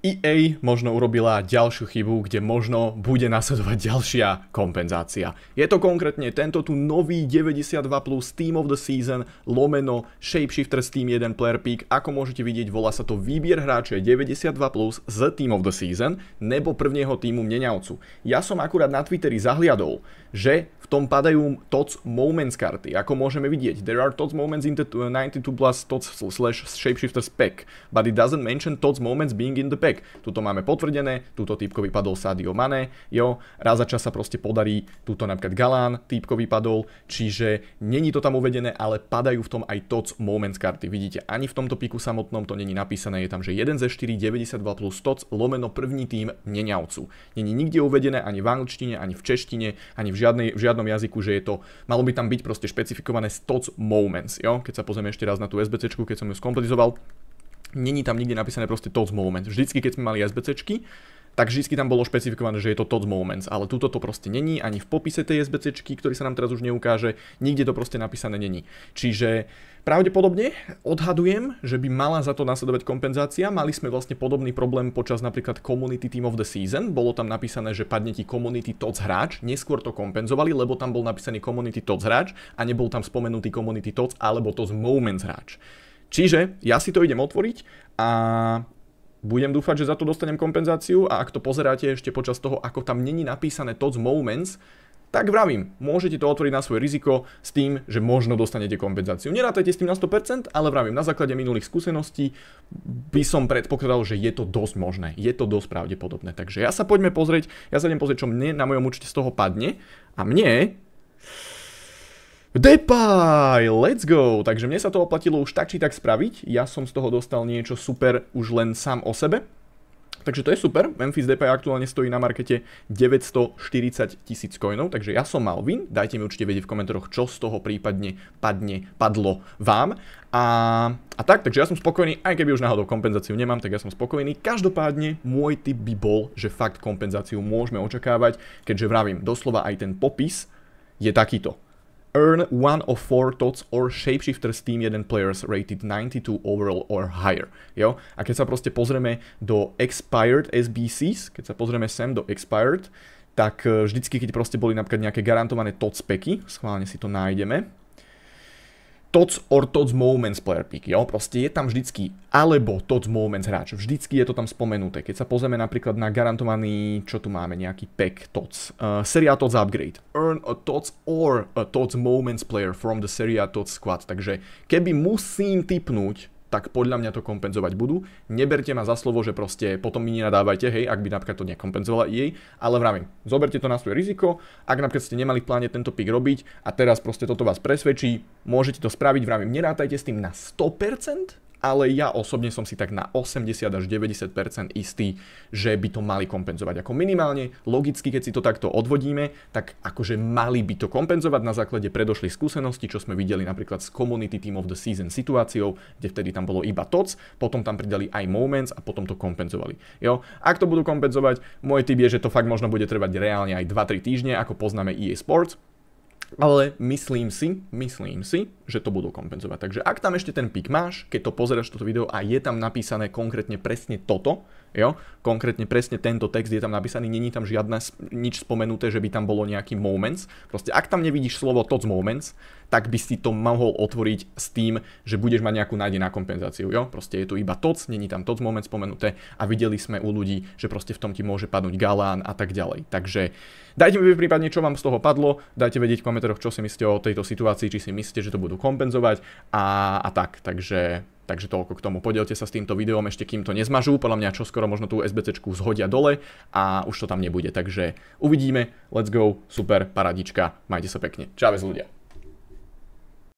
EA možno urobila ďalšiu chybu, kde možno bude nasledovať ďalšia kompenzácia. Je to konkrétne tento tu nový 92 plus Team of the Season lomeno Shapeshifter team 1 Player Pick. Ako môžete vidieť, volá sa to výbier hráče 92 plus z Team of the Season nebo prvního týmu Mneňavcu. Ja som akurát na Twitteri zahliadol, že v tom padajú TOC Moments karty. Ako môžeme vidieť, there are TOC Moments in the 92 plus TOTS slash Shapeshifters Pack, but it doesn't mention TOC Moments being in the pack back. Tuto máme potvrdené, túto typko vypadol Sadio Mane, jo, raz za čas sa proste podarí, túto napríklad Galán typko vypadol, čiže není to tam uvedené, ale padajú v tom aj toc moments karty. Vidíte, ani v tomto piku samotnom to není napísané, je tam, že 1 ze 4, 92 plus toc, lomeno první tým neniavcu. Není nikde uvedené ani v angličtine, ani v češtine, ani v, žiadnej, v žiadnom jazyku, že je to, malo by tam byť proste špecifikované toc moments, jo, keď sa pozrieme ešte raz na tú SBC, keď som ju skompletizoval, Není tam nikde napísané proste TOTS moment. Vždycky, keď sme mali SBCčky, tak vždycky tam bolo špecifikované, že je to TOTS Moments, ale túto to proste není, ani v popise tej SBCčky, ktorý sa nám teraz už neukáže, nikde to proste napísané není. Čiže pravdepodobne odhadujem, že by mala za to následovať kompenzácia. Mali sme vlastne podobný problém počas napríklad Community Team of the Season, bolo tam napísané, že padne ti Community TOTS hráč, neskôr to kompenzovali, lebo tam bol napísaný Community TOTS hráč a nebol tam spomenutý Community TOTS alebo TOTS Moments hráč. Čiže ja si to idem otvoriť a budem dúfať, že za to dostanem kompenzáciu a ak to pozeráte ešte počas toho, ako tam není napísané Tots Moments, tak vravím, môžete to otvoriť na svoje riziko s tým, že možno dostanete kompenzáciu. Nerátajte s tým na 100%, ale vravím, na základe minulých skúseností by som predpokladal, že je to dosť možné, je to dosť pravdepodobné. Takže ja sa poďme pozrieť, ja sa idem pozrieť, čo mne na mojom účte z toho padne a mne... Depay, let's go! Takže mne sa to oplatilo už tak či tak spraviť. Ja som z toho dostal niečo super už len sám o sebe. Takže to je super. Memphis Depay aktuálne stojí na markete 940 tisíc coinov, takže ja som mal win. Dajte mi určite vedieť v komentároch, čo z toho prípadne padne, padlo vám. A, a tak, takže ja som spokojný, aj keby už náhodou kompenzáciu nemám, tak ja som spokojný. Každopádne môj tip by bol, že fakt kompenzáciu môžeme očakávať, keďže vravím, doslova aj ten popis je takýto. Earn one of four tots or s team 1 players rated 92 overall or higher. Jo? A keď sa proste pozrieme do expired SBCs, keď sa pozrieme sem do expired, tak e, vždycky, keď proste boli napríklad nejaké garantované TOTS speky, schválne si to nájdeme, Tots or Tots Moments player pick, jo? Proste je tam vždycky alebo Tots Moments hráč, vždycky je to tam spomenuté. Keď sa pozrieme napríklad na garantovaný, čo tu máme, nejaký pack Tots, uh, eh, Seria Tots Upgrade, Earn a Tots or a Tots Moments player from the Seria Tots squad. Takže keby musím typnúť, tak podľa mňa to kompenzovať budú. Neberte ma za slovo, že proste potom mi nenadávajte, hej, ak by napríklad to nekompenzovala jej, ale vravím, zoberte to na svoje riziko, ak napríklad ste nemali v pláne tento pik robiť a teraz proste toto vás presvedčí, môžete to spraviť, vravím, nerátajte s tým na 100%, ale ja osobne som si tak na 80 až 90% istý, že by to mali kompenzovať. Ako minimálne, logicky, keď si to takto odvodíme, tak akože mali by to kompenzovať na základe predošlých skúseností, čo sme videli napríklad s Community Team of the Season situáciou, kde vtedy tam bolo iba TOC, potom tam pridali aj Moments a potom to kompenzovali. Jo? Ak to budú kompenzovať, môj typ je, že to fakt možno bude trvať reálne aj 2-3 týždne, ako poznáme EA Sports, ale myslím si, myslím si, že to budú kompenzovať. Takže ak tam ešte ten pik máš, keď to pozeráš toto video a je tam napísané konkrétne presne toto, jo, konkrétne presne tento text je tam napísaný, není tam žiadne nič spomenuté, že by tam bolo nejaký moments. Proste ak tam nevidíš slovo tots moments, tak by si to mohol otvoriť s tým, že budeš mať nejakú nádej na kompenzáciu, jo. Proste je tu iba tots, není tam tots moments spomenuté a videli sme u ľudí, že proste v tom ti môže padnúť galán a tak ďalej. Takže dajte mi prípadne, čo vám z toho padlo, dajte vedieť koment parametroch, teda, čo si myslíte o tejto situácii, či si myslíte, že to budú kompenzovať a, a tak. Takže, takže toľko k tomu. Podielte sa s týmto videom ešte, kým to nezmažú. Podľa mňa čo skoro možno tú SBCčku zhodia dole a už to tam nebude. Takže uvidíme. Let's go, super, paradička. Majte sa pekne. Čau, ľudia.